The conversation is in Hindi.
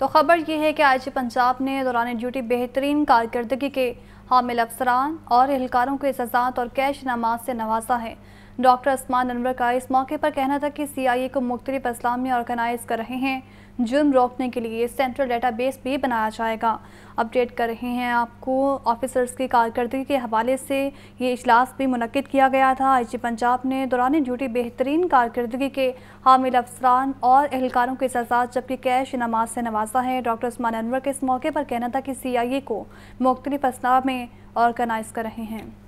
तो खबर यह है कि आज पंजाब ने दौरान ड्यूटी बेहतरीन कारकर्दगी के हामिल अफसरान और एहलकारों को एजाजात और कैश नमाज से नवाजा है डॉक्टर असमान अनवर का इस मौके पर कहना था कि सीआईए को मुख्तलिफ इस्लाम में ऑर्गेनाइज कर रहे हैं जुर्म रोकने के लिए सेंट्रल डेटाबेस भी बनाया जाएगा अपडेट कर रहे हैं आपको ऑफिसर्स की कारकर्दगी के हवाले से ये इजलास भी मनद किया गया था आई जी पंजाब ने दौरान ड्यूटी बेहतरीन कारकर्दगी के हामिल अफसरान और एहलकारों के एजाजात जबकि कैश नमाज से नवाजा है डॉक्टर उस्मान अनवर के इस मौके पर कहना था कि सी आई ए को मुख्तलिफ इस्लाम में ऑर्गेनाइज कर रहे हैं